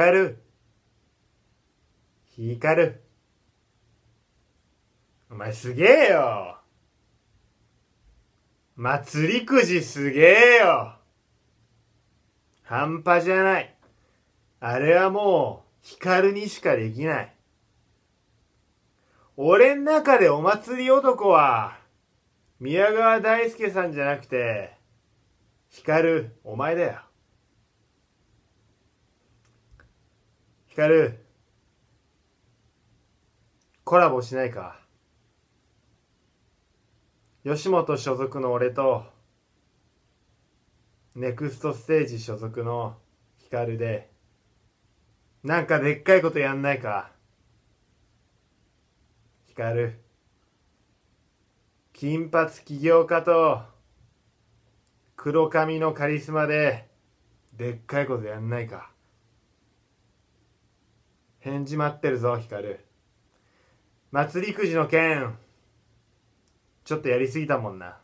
光る光るお前すげえよ祭りくじすげえよ半端じゃない。あれはもう、光にしかできない。俺ん中でお祭り男は、宮川大輔さんじゃなくて、光お前だよ。光コラボしないか吉本所属の俺とネクストステージ所属の光でなんかでっかいことやんないか光金髪起業家と黒髪のカリスマででっかいことやんないか返事待ってるぞ、光祭りくじの件、ちょっとやりすぎたもんな。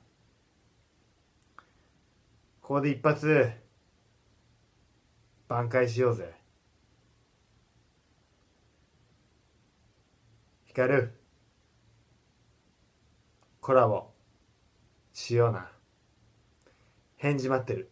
ここで一発、挽回しようぜ。光コラボ、しような。返事待ってる。